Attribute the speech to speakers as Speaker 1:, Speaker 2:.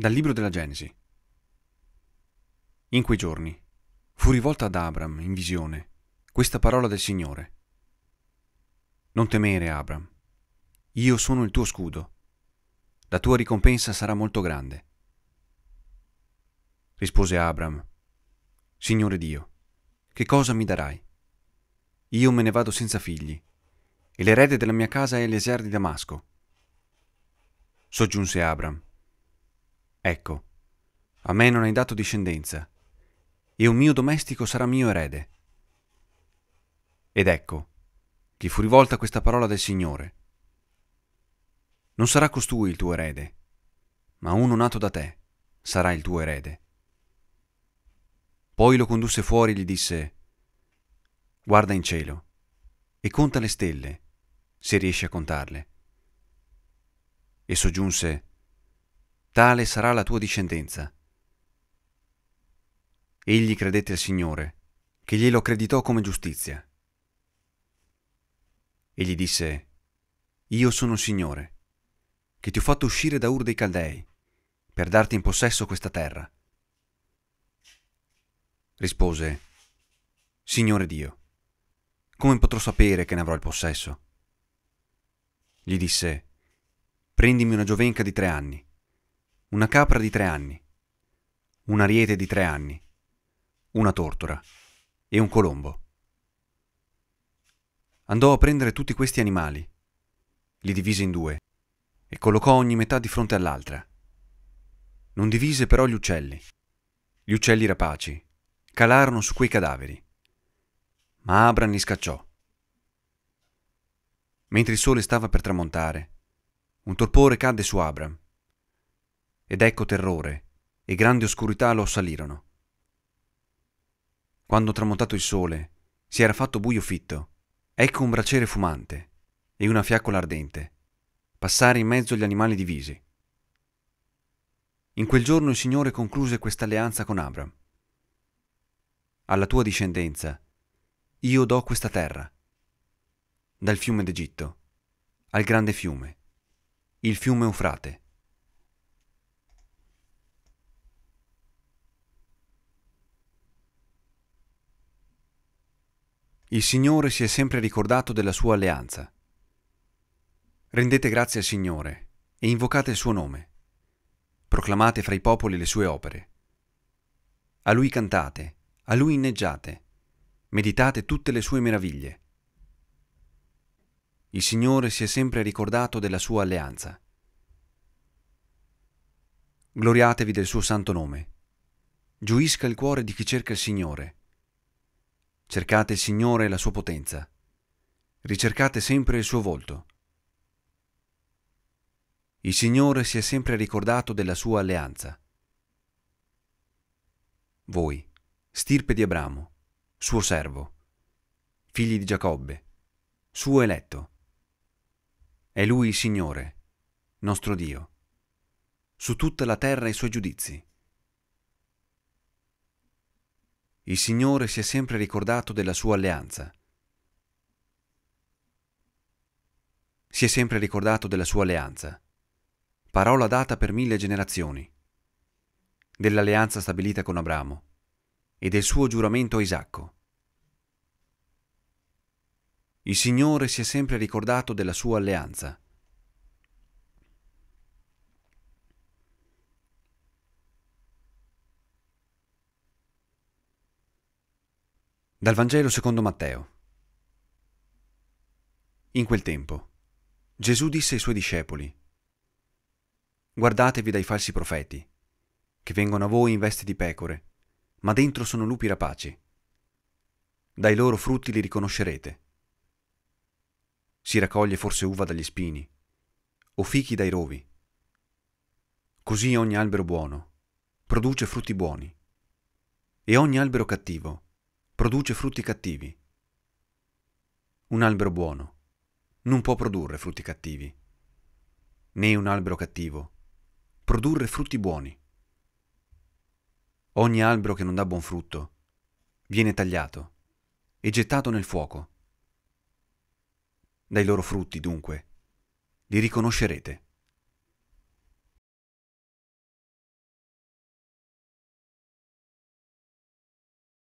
Speaker 1: Dal libro della Genesi. In quei giorni fu rivolta ad Abram in visione questa parola del Signore. Non temere, Abram, io sono il tuo scudo, la tua ricompensa sarà molto grande. Rispose Abram, Signore Dio, che cosa mi darai? Io me ne vado senza figli, e l'erede della mia casa è Elesear di Damasco. Soggiunse Abram, Ecco, a me non hai dato discendenza, e un mio domestico sarà mio erede. Ed ecco, che fu rivolta questa parola del Signore. Non sarà costui il tuo erede, ma uno nato da te sarà il tuo erede. Poi lo condusse fuori e gli disse, guarda in cielo e conta le stelle, se riesci a contarle. E soggiunse, tale sarà la tua discendenza. Egli credette al Signore, che glielo creditò come giustizia. Egli disse, Io sono il Signore, che ti ho fatto uscire da Ur dei Caldei, per darti in possesso questa terra. Rispose, Signore Dio, come potrò sapere che ne avrò il possesso? Gli disse, Prendimi una giovenca di tre anni, una capra di tre anni, un ariete di tre anni, una tortora e un colombo. Andò a prendere tutti questi animali, li divise in due e collocò ogni metà di fronte all'altra. Non divise però gli uccelli. Gli uccelli rapaci calarono su quei cadaveri, ma Abram li scacciò. Mentre il sole stava per tramontare, un torpore cadde su Abram ed ecco terrore e grande oscurità lo assalirono. Quando tramontato il sole, si era fatto buio fitto, ecco un braciere fumante e una fiaccola ardente, passare in mezzo agli animali divisi. In quel giorno il Signore concluse questa alleanza con Abram. Alla tua discendenza io do questa terra, dal fiume d'Egitto al grande fiume, il fiume Eufrate Il Signore si è sempre ricordato della sua alleanza. Rendete grazie al Signore e invocate il suo nome. Proclamate fra i popoli le sue opere. A lui cantate, a lui inneggiate, meditate tutte le sue meraviglie. Il Signore si è sempre ricordato della sua alleanza. Gloriatevi del suo santo nome. Giuisca il cuore di chi cerca il Signore Cercate il Signore e la sua potenza. Ricercate sempre il suo volto. Il Signore si è sempre ricordato della sua alleanza. Voi, stirpe di Abramo, suo servo, figli di Giacobbe, suo eletto. È Lui il Signore, nostro Dio. Su tutta la terra i suoi giudizi. il Signore si è sempre ricordato della sua alleanza. Si è sempre ricordato della sua alleanza, parola data per mille generazioni, dell'alleanza stabilita con Abramo e del suo giuramento a Isacco. Il Signore si è sempre ricordato della sua alleanza. Dal Vangelo secondo Matteo. In quel tempo Gesù disse ai suoi discepoli, Guardatevi dai falsi profeti, che vengono a voi in veste di pecore, ma dentro sono lupi rapaci. Dai loro frutti li riconoscerete. Si raccoglie forse uva dagli spini, o fichi dai rovi. Così ogni albero buono produce frutti buoni, e ogni albero cattivo produce frutti cattivi. Un albero buono non può produrre frutti cattivi, né un albero cattivo produrre frutti buoni. Ogni albero che non dà buon frutto viene tagliato e gettato nel fuoco. Dai loro frutti, dunque, li riconoscerete.